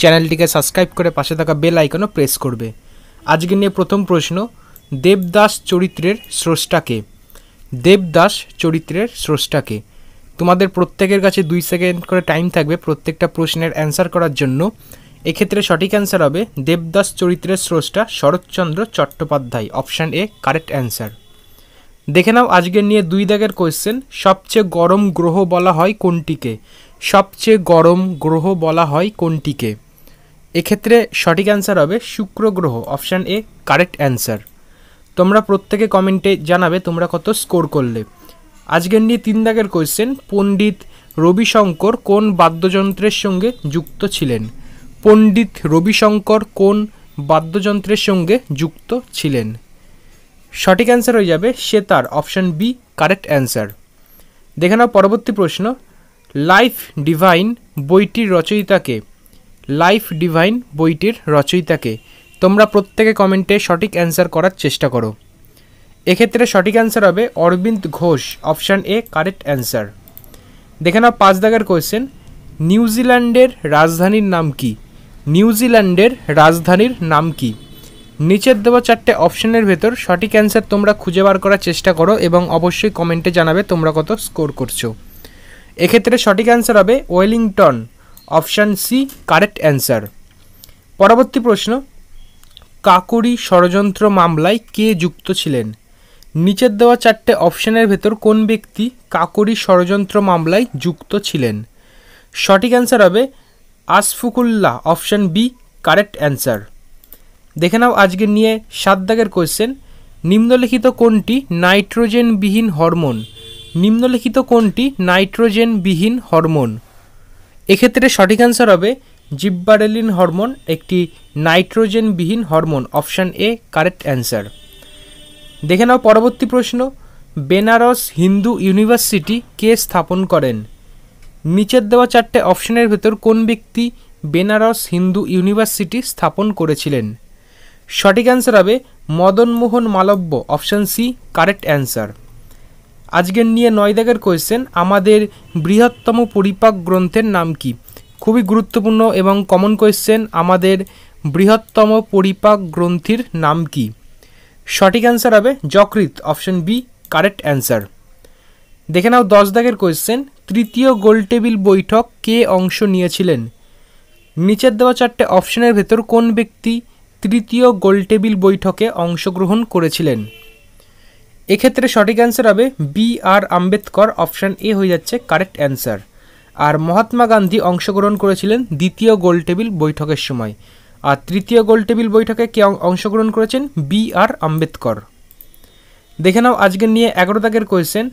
চ্যানেলটিকে সাবস্ক্রাইব করে পাশে থাকা বেল আইকনও প্রেস করবে আজকে নিয়ে প্রথম প্রশ্ন দেবদাস চরিত্রের স্রষ্টাকে দেবদাস চরিত্রের স্রষ্টাকে তোমাদের প্রত্যেকের কাছে দুই সেকেন্ড করে টাইম থাকবে প্রত্যেকটা প্রশ্নের অ্যান্সার করার জন্য এক্ষেত্রে সঠিক অ্যান্সার হবে দেবদাস চরিত্রের স্রষ্টা Saratchandra Chattopadhyay option A correct answer দেখে নাও আজকের নিয়ে দুই দাগের কোয়েশ্চেন সবচেয়ে গরম গ্রহ বলা হয় কোনটিকে সবচেয়ে গরম গ্রহ বলা হয় কোনটিকে এক্ষেত্রে সঠিক অ্যান্সার হবে শুক্র গ্রহ অপশান এ কারেক্ট অ্যান্সার তোমরা প্রত্যেকে কমেন্টে জানাবে তোমরা কত স্কোর করলে আজকের নিয়ে তিন দাগের কোয়েশ্চেন পণ্ডিত রবিশঙ্কর কোন বাদ্যযন্ত্রের সঙ্গে যুক্ত ছিলেন পণ্ডিত রবিশঙ্কর কোন বাদ্যযন্ত্রের সঙ্গে যুক্ত ছিলেন সঠিক অ্যান্সার হয়ে যাবে sitar option B correct answer দেখে নাও পরবর্তী প্রশ্ন লাইফ ডিভাইন বইটির রচয়িতাকে লাইফ ডিভাইন বইটির রচয়িতাকে তোমরা প্রত্যেকে কমেন্টে সঠিক অ্যান্সার করার চেষ্টা করো এক্ষেত্রে সঠিক অ্যান্সার হবে Aurobindo Ghosh option A correct answer দেখে নাও পাঁচ দাগের কোয়েশ্চেন নিউজিল্যান্ডের রাজধানীর নাম কি নিউজিল্যান্ডের রাজধানীর নাম কি নিচের দেওয়া চারটে অপশানের ভেতর সঠিক অ্যান্সার তোমরা খুঁজে বার করার চেষ্টা করো এবং অবশ্যই কমেন্টে জানাবে তোমরা কত স্কোর করছো এক্ষেত্রে সঠিক অ্যান্সার হবে Wellington option C correct answer পরবর্তী প্রশ্ন কাকুরি ষড়যন্ত্র মামলায় কে যুক্ত ছিলেন নিচের দেওয়া চারটে অপশানের ভেতর কোন ব্যক্তি কাকুরি ষড়যন্ত্র মামলায় যুক্ত ছিলেন সঠিক অ্যান্সার হবে Ashfaqulla option B correct answer দেখে নাও আজকে নিয়ে সাত দাগের কোয়েশ্চেন নিম্নলিখিত কোনটি নাইট্রোজেনবিহীন হরমোন নিম্নলিখিত কোনটি নাইট্রোজেনবিহীন হরমোন এক্ষেত্রে সঠিক অ্যান্সার হবে জিব্বারেলিন হরমোন একটি নাইট্রোজেনবিহীন hormone option A correct answer দেখে নাও পরবর্তী প্রশ্ন বেনারস হিন্দু ইউনিভার্সিটি কে স্থাপন করেন নিচের দেওয়া চারটে অপশনের ভেতর কোন ব্যক্তি বেনারস হিন্দু ইউনিভার্সিটি স্থাপন করেছিলেন সঠিক অ্যান্সার হবে Madan Mohan Malaviya option C correct answer আজকের নিয়ে নয় দাগের কোয়েশ্চেন আমাদের বৃহত্তম পরিপাক গ্রন্থের নাম কি খুবই গুরুত্বপূর্ণ এবং কমন কোয়েশ্চেন আমাদের বৃহত্তম পরিপাক গ্রন্থির নাম কি সঠিক অ্যান্সার হবে যকৃত অপশন বি কারেক্ট অ্যান্সার দেখে নাও দশ দাগের কোয়েশ্চেন তৃতীয় গোলটেবিল বৈঠক কে অংশ নিয়েছিলেন নিচের দেওয়া চারটে অপশনের ভেতর কোন ব্যক্তি তৃতীয় গোলটেবিল বৈঠকে অংশগ্রহণ করেছিলেন এক্ষেত্রে সঠিক অ্যান্সার হবে B R Ambedkar option A হয়ে যাচ্ছে কারেক্ট অ্যান্সার আর মহাত্মা গান্ধী অংশগ্রহণ করেছিলেন দ্বিতীয় গোল টেবিল বৈঠকের সময় আর তৃতীয় গোল টেবিল বৈঠকে কে অংশগ্রহণ করেছেন বি আর আম্বেদকর দেখে নাও আজকের নিয়ে এগারো দাগের কোয়েশ্চেন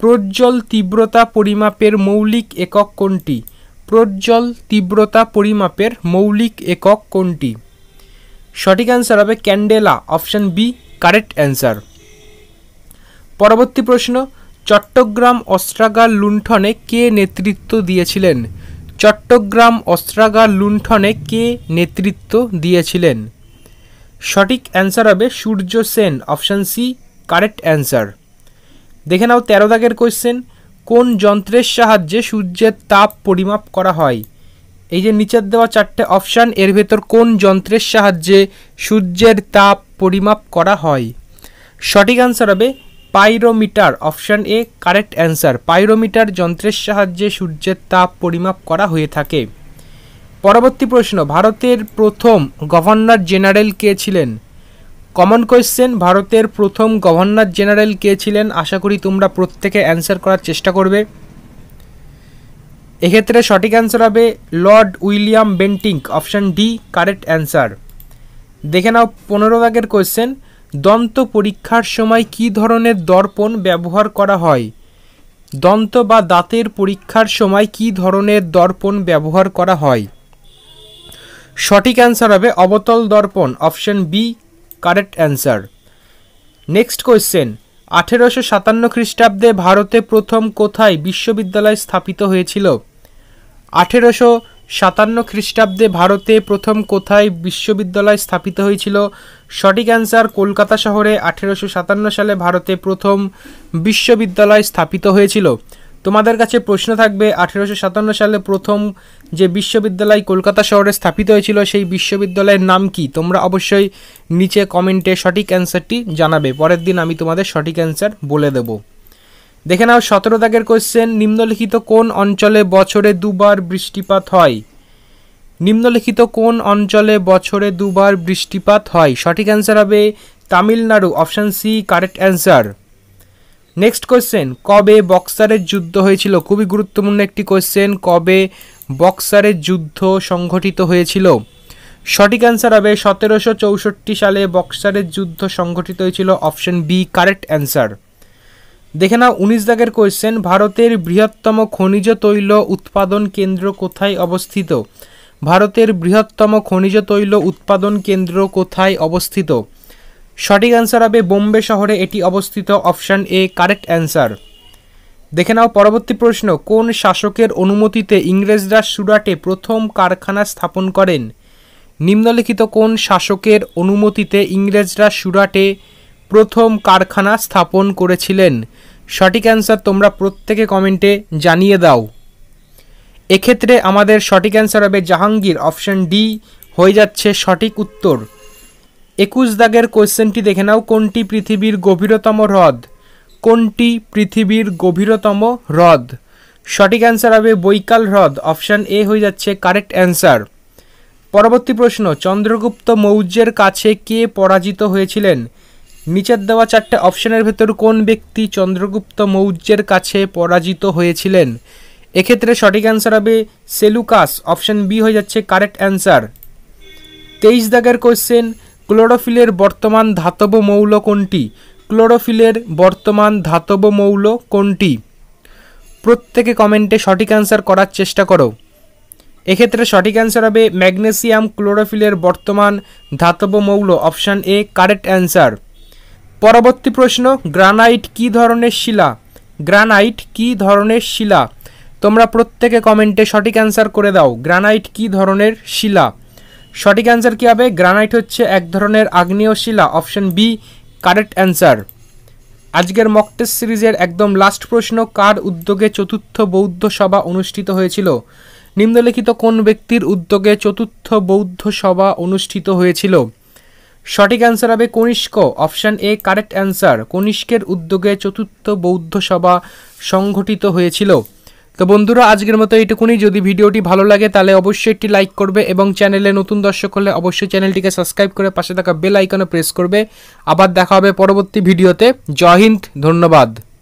প্রজ্জ্বল তীব্রতা পরিমাপের মৌলিক একক কোনটি প্রজ্জ্বল তীব্রতা পরিমাপের মৌলিক একক কোনটি সঠিক অ্যান্সার হবে candela option B correct answer পরবর্তী প্রশ্ন চট্টগ্রাম অস্ত্রাগার লুণ্ঠনে কে নেতৃত্ব দিয়েছিলেন চট্টগ্রাম অস্ত্রাগার লুণ্ঠনে কে নেতৃত্ব দিয়েছিলেন সঠিক অ্যান্সার হবে Surya Sen option C correct answer দেখে নাও তেরো দাগের কোয়েশ্চেন কোন যন্ত্রের সাহায্যে সূর্যের তাপ পরিমাপ করা হয় এই যে নিচের দেওয়া চারটে অপশান এর ভেতর কোন যন্ত্রের সাহায্যে সূর্যের তাপ পরিমাপ করা হয় সঠিক অ্যান্সার হবে pyrometer option A correct answer pyrometer যন্ত্রের সাহায্যে সূর্যের তাপ পরিমাপ করা হয়ে থাকে পরবর্তী প্রশ্ন ভারতের প্রথম গভর্নর জেনারেল কে ছিলেন কমন কোয়েশ্চেন ভারতের প্রথম গভর্নর জেনারেল কে ছিলেন আশা করি তোমরা প্রত্যেকে অ্যান্সার করার চেষ্টা করবে এক্ষেত্রে সঠিক অ্যান্সার হবে Lord William Bentinck option D correct answer দেখে নাও পনেরো ভাগের কোয়েশ্চেন দন্ত পরীক্ষার সময় কী ধরনের দর্পণ ব্যবহার করা হয় দন্ত বা দাঁতের পরীক্ষার সময় কী ধরনের দর্পণ ব্যবহার করা হয় সঠিক অ্যান্সার হবে অবতল দর্পণ option B correct answer next question আঠেরোশো সাতান্ন খ্রিস্টাব্দে ভারতে প্রথম কোথায় বিশ্ববিদ্যালয় স্থাপিত হয়েছিল আঠেরোশো সাতান্ন খ্রিস্টাব্দে ভারতে প্রথম কোথায় বিশ্ববিদ্যালয় স্থাপিত হয়েছিল সঠিক অ্যান্সার কলকাতা শহরে আঠেরোশো সাতান্ন সালে ভারতে প্রথম বিশ্ববিদ্যালয় স্থাপিত হয়েছিল তোমাদের কাছে প্রশ্ন থাকবে আঠেরোশো সাতান্ন সালে প্রথম যে বিশ্ববিদ্যালয় কলকাতা শহরে স্থাপিত হয়েছিল সেই বিশ্ববিদ্যালয়ের নাম কি তোমরা অবশ্যই নিচে কমেন্টে সঠিক অ্যান্সারটি জানাবে পরের দিন আমি তোমাদের সঠিক অ্যান্সার বলে দেবো দেখে নাও সতেরো দাগের কোশ্চেন নিম্নলিখিত কোন অঞ্চলে বছরে দুবার বৃষ্টিপাত হয় নিম্নলিখিত কোন অঞ্চলে বছরে দুবার বৃষ্টিপাত হয় সঠিক অ্যান্সার হবে Tamil Nadu option C correct answer next question কবে বক্সারের যুদ্ধ হয়েছিল খুবই গুরুত্বপূর্ণ একটি কোয়েশ্চেন কবে বক্সারের যুদ্ধ সংঘটিত হয়েছিল সঠিক অ্যান্সার হবে সতেরোশো চৌষট্টি সালে বক্সারের যুদ্ধ সংঘটিত হয়েছিল অপশান বি কারেক্ট অ্যান্সার দেখে নাও উনিশ দাগের কোয়েশ্চেন ভারতের বৃহত্তম খনিজ তৈল উৎপাদন কেন্দ্র কোথায় অবস্থিত ভারতের বৃহত্তম খনিজ তৈল উৎপাদন কেন্দ্র কোথায় অবস্থিত সঠিক অ্যান্সার হবে বোম্বে শহরে এটি অবস্থিত অপশান এ কারেক্ট অ্যান্সার দেখে নাও পরবর্তী প্রশ্ন কোন শাসকের অনুমতিতে ইংরেজরা সুরাটে প্রথম কারখানা স্থাপন করেন নিম্নলিখিত কোন শাসকের অনুমতিতে ইংরেজরা সুরাটে প্রথম কারখানা স্থাপন করেছিলেন সঠিক অ্যান্সার তোমরা প্রত্যেকে কমেন্টে জানিয়ে দাও এক্ষেত্রে আমাদের সঠিক অ্যান্সার হবে জাহাঙ্গীর অপশান ডি হয়ে যাচ্ছে সঠিক উত্তর একুশ দাগের কোয়েশ্চেনটি দেখে নাও কোনটি পৃথিবীর গভীরতম হ্রদ কোনটি পৃথিবীর গভীরতম হ্রদ সঠিক অ্যান্সার হবে বৈকাল হ্রদ অপশান এ হয়ে যাচ্ছে কারেক্ট অ্যান্সার পরবর্তী প্রশ্ন চন্দ্রগুপ্ত মৌর্যের কাছে কে পরাজিত হয়েছিলেন নিচের দেওয়া চারটে অপশনের ভেতর কোন ব্যক্তি চন্দ্রগুপ্ত মৌর্যের কাছে পরাজিত হয়েছিলেন এক্ষেত্রে সঠিক অ্যান্সার হবে সেলুকাস অপশন বি হয়ে যাচ্ছে কারেক্ট অ্যান্সার তেইশ দাগের কোশ্চেন ক্লোরোফিলের বর্তমান ধাতব মৌল কোনটি ক্লোরোফিলের বর্তমান ধাতব মৌল কোনটি প্রত্যেকে কমেন্টে সঠিক অ্যান্সার করার চেষ্টা করো এক্ষেত্রে সঠিক অ্যান্সার হবে ম্যাগনেসিয়াম ক্লোরোফিলের বর্তমান ধাতব মৌল অপশান এ কারেক্ট অ্যান্সার পরবর্তী প্রশ্ন গ্রানাইট কি ধরনের শিলা গ্রানাইট কি ধরনের শিলা তোমরা প্রত্যেকে কমেন্টে সঠিক অ্যান্সার করে দাও গ্রানাইট কি ধরনের শিলা সঠিক অ্যান্সার কী হবে গ্রানাইট হচ্ছে এক ধরনের আগ্নেয় শিলা অপশন বি কারেক্ট অ্যান্সার আজকের মকটেস সিরিজের একদম লাস্ট প্রশ্ন কার উদ্যোগে চতুর্থ বৌদ্ধ সভা অনুষ্ঠিত হয়েছিল নিম্নলিখিত কোন ব্যক্তির উদ্যোগে চতুর্থ বৌদ্ধ সভা অনুষ্ঠিত হয়েছিল সঠিক অ্যান্সার হবে Kanishka option A correct answer কনিষ্কের উদ্যোগে চতুর্থ বৌদ্ধ সভা সংঘটিত হয়েছিল তো বন্ধুরা আজকের মতো এইটুকুনি যদি ভিডিওটি ভালো লাগে তাহলে অবশ্যই একটি লাইক করবে এবং চ্যানেলে নতুন দর্শক হলে অবশ্যই চ্যানেলটিকে সাবস্ক্রাইব করে পাশে থাকা বেল আইকনে প্রেস করবে আবার দেখা হবে পরবর্তী ভিডিওতে জয় হিন্দ ধন্যবাদ